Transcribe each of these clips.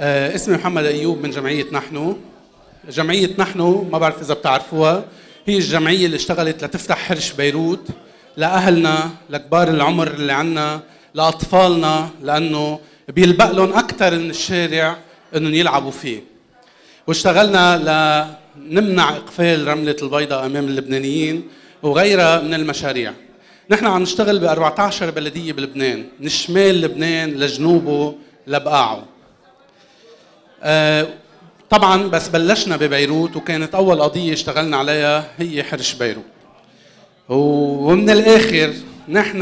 آه، اسمي محمد ايوب من جمعيه نحن جمعيه نحن ما بعرف اذا بتعرفوها هي الجمعيه اللي اشتغلت لتفتح حرش بيروت لاهلنا لكبار العمر اللي عنا لاطفالنا لانه بيلبق لهم اكثر من الشارع انهم يلعبوا فيه واشتغلنا لنمنع اقفال رمله البيضاء امام اللبنانيين وغيرها من المشاريع نحن عم نشتغل ب 14 بلديه بلبنان من شمال لبنان لجنوبه لبقاعه آه، طبعا بس بلشنا ببيروت وكانت اول قضيه اشتغلنا عليها هي حرش بيروت ومن الاخر نحن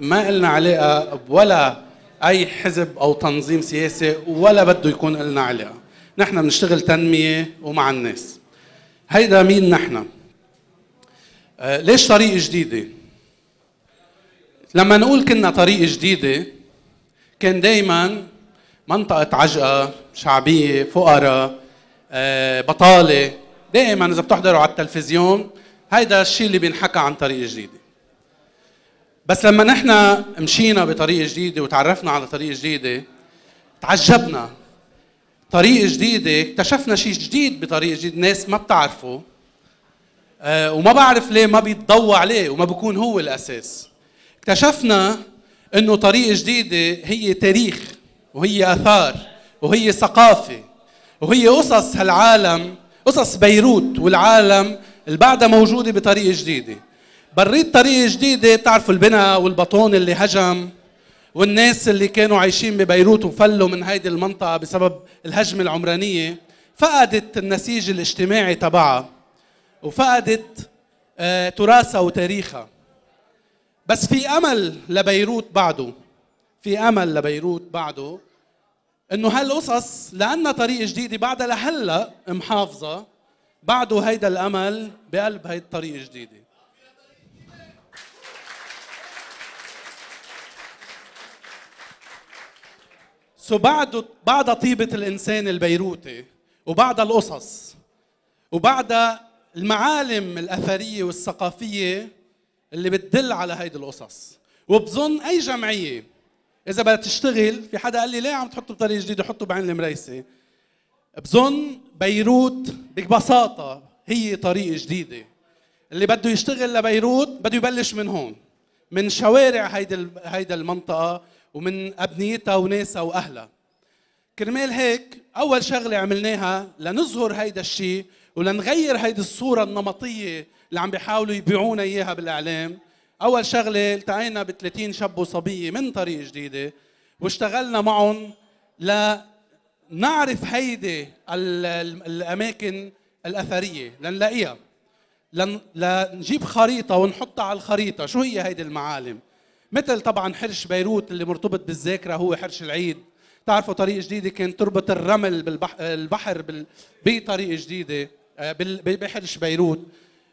ما لنا علاقه ولا اي حزب او تنظيم سياسي ولا بده يكون لنا علاقه نحن بنشتغل تنميه ومع الناس هيدا مين نحن آه، ليش طريق جديده لما نقول كنا طريق جديده كان دايما منطقة عجقة شعبية فقراء آه، بطالة دائما إذا بتحضروا على التلفزيون هيدا الشيء اللي بينحكى عن طريق جديدة بس لما نحن مشينا بطريق جديدة وتعرفنا على طريق جديدة تعجبنا طريق جديدة اكتشفنا شيء جديد بطريق جديد ناس ما بتعرفه آه، وما بعرف ليه ما بيتضوى عليه وما بكون هو الأساس اكتشفنا انه طريق جديدة هي تاريخ وهي آثار وهي ثقافة وهي قصص هالعالم قصص بيروت والعالم اللي بعدها موجودة بطريقة جديدة بريت طريقة جديدة بتعرفوا البناء والبطون اللي هجم والناس اللي كانوا عايشين ببيروت وفلوا من هيدي المنطقة بسبب الهجمة العمرانية فقدت النسيج الاجتماعي تبعها وفقدت آه، تراثها وتاريخها بس في أمل لبيروت بعده في امل لبيروت بعده انه هالقصص لأن طريق جديده بعدها لهلا محافظه بعده هيدا الامل بقلب هيدا الطريق الجديده سو بعد بعد طيبة الإنسان البيروتي وبعد القصص وبعد المعالم الأثرية والثقافية اللي بتدل على هيدي القصص وبظن أي جمعية اذا بدها تشتغل في حدا قال لي ليه عم تحطه بطريقه جديده حطه بعين المريسه بظن بيروت ببساطه هي طريقه جديده اللي بده يشتغل لبيروت بده يبلش من هون من شوارع هيدا هيدا المنطقه ومن ابنيتها وناسها واهلها كرمال هيك اول شغله عملناها لنظهر هيدا الشيء ولنغير هيدي الصوره النمطيه اللي عم بيحاولوا يبيعونا اياها بالاعلام اول شغله التقينا ب 30 شب وصبيه من طريق جديده واشتغلنا معهم لنعرف هيدي الاماكن الاثريه لنلاقيها لنجيب خريطه ونحطها على الخريطه شو هي هيدي المعالم مثل طبعا حرش بيروت اللي مرتبط بالذاكره هو حرش العيد تعرفوا طريق جديده كانت تربط الرمل بالبحر البحر بطريق جديده آه، بحرش بيروت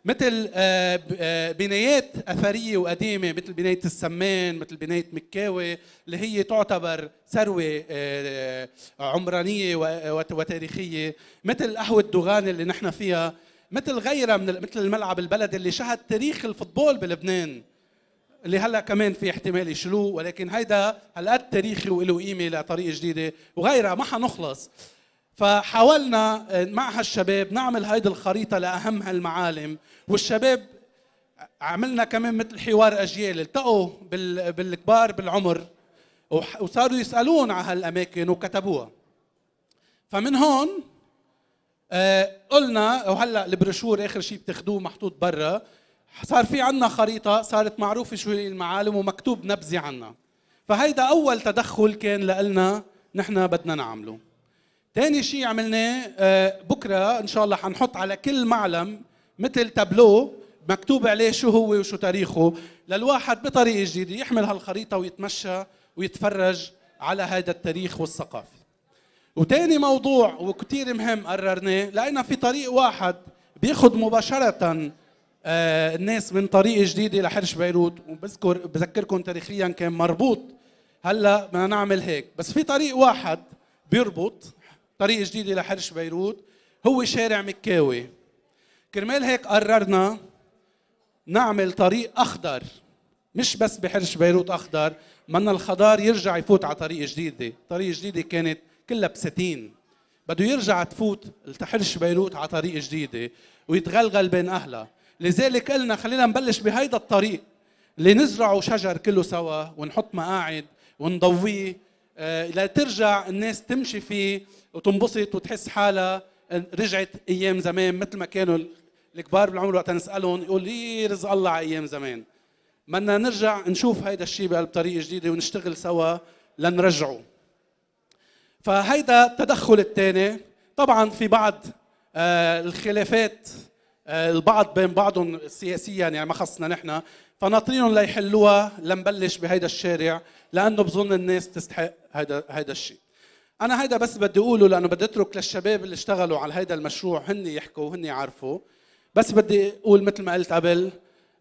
مثل آه، آه، بنايات اثريه وقديمه مثل بنايه السمان مثل بنايه مكاوي اللي هي تعتبر ثروه آه، عمرانيه وتاريخيه مثل قهوه دوغان اللي نحن فيها مثل غيرها من مثل الملعب البلدي اللي شهد تاريخ الفوتبول بلبنان اللي هلا كمان في احتمال يشلوه ولكن هيدا هالقد تاريخي وله قيمه لطريقه جديده وغيرها ما حنخلص فحاولنا آه، مع هالشباب نعمل هيدي الخريطة لأهم هالمعالم والشباب عملنا كمان مثل حوار أجيال التقوا بالكبار بالعمر وصاروا يسألون على هالأماكن وكتبوها فمن هون آه، قلنا وهلا البروشور اخر شيء بتاخذوه محطوط برا صار في عنا خريطه صارت معروفه شو هي المعالم ومكتوب نبذه عنا فهيدا اول تدخل كان لنا نحن بدنا نعمله ثاني شيء عملناه آه، بكره ان شاء الله حنحط على كل معلم مثل تابلو مكتوب عليه شو هو وشو تاريخه للواحد بطريقه جديده يحمل هالخريطه ويتمشى ويتفرج على هذا التاريخ والثقافه وتاني موضوع وكتير مهم قررناه لقينا في طريق واحد بياخد مباشرة آه، الناس من طريق جديدة لحرش بيروت وبذكر بذكركم تاريخيا كان مربوط هلا بدنا نعمل هيك بس في طريق واحد بيربط طريق جديد الى حرش بيروت هو شارع مكاوي كرمال هيك قررنا نعمل طريق اخضر مش بس بحرش بيروت اخضر من الخضار يرجع يفوت على طريق جديده طريق جديده كانت كلها بساتين بده يرجع تفوت لحرش بيروت على طريق جديده ويتغلغل بين اهلها لذلك قلنا خلينا نبلش بهيدا الطريق اللي نزرعه شجر كله سوا ونحط مقاعد ونضويه آه، لترجع الناس تمشي فيه وتنبسط وتحس حالها آه، رجعت ايام زمان مثل ما كانوا الكبار بالعمر وقت نسالهم يقول لي رزق الله على ايام زمان بدنا نرجع نشوف هيدا الشيء بطريقه جديده ونشتغل سوا لنرجعه فهيدا التدخل الثاني طبعا في بعض آه، الخلافات البعض بين بعضهم سياسيا يعني ما خصنا نحن فناطرينهم ليحلوها لنبلش بهيدا الشارع لانه بظن الناس تستحق هيدا هيدا الشيء انا هيدا بس بدي اقوله لانه بدي اترك للشباب اللي اشتغلوا على هيدا المشروع هن يحكوا وهن يعرفوا بس بدي اقول مثل ما قلت قبل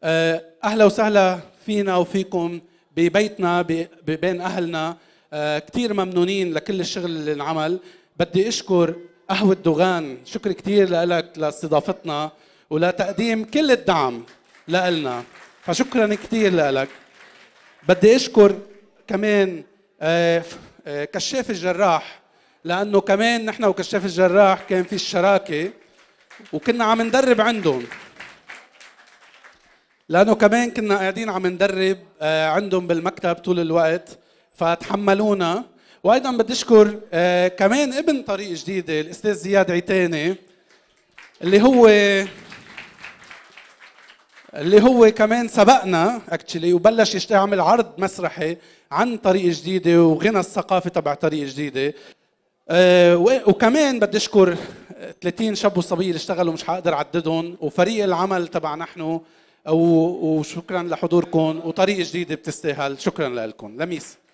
آه، اهلا وسهلا فينا وفيكم ببيتنا بين اهلنا آه، كثير ممنونين لكل الشغل اللي انعمل بدي اشكر قهوه دوغان شكر كثير لك لاستضافتنا ولتقديم كل الدعم لنا فشكرا كثير لك بدي اشكر كمان آه، آه، كشاف الجراح لانه كمان نحن وكشاف الجراح كان في الشراكه وكنا عم ندرب عندهم لانه كمان كنا قاعدين عم ندرب آه، عندهم بالمكتب طول الوقت فتحملونا وايضا بدي اشكر كمان ابن طريق جديده الاستاذ زياد عيتاني اللي هو اللي هو كمان سبقنا اكشلي وبلش يعمل عرض مسرحي عن طريق جديده وغنى الثقافه تبع طريق جديده آه، وكمان بدي اشكر 30 شاب وصبيه اللي اشتغلوا مش حقدر اعددهم وفريق العمل تبع نحن وشكرا لحضوركم وطريق جديده بتستاهل شكرا لكم لميس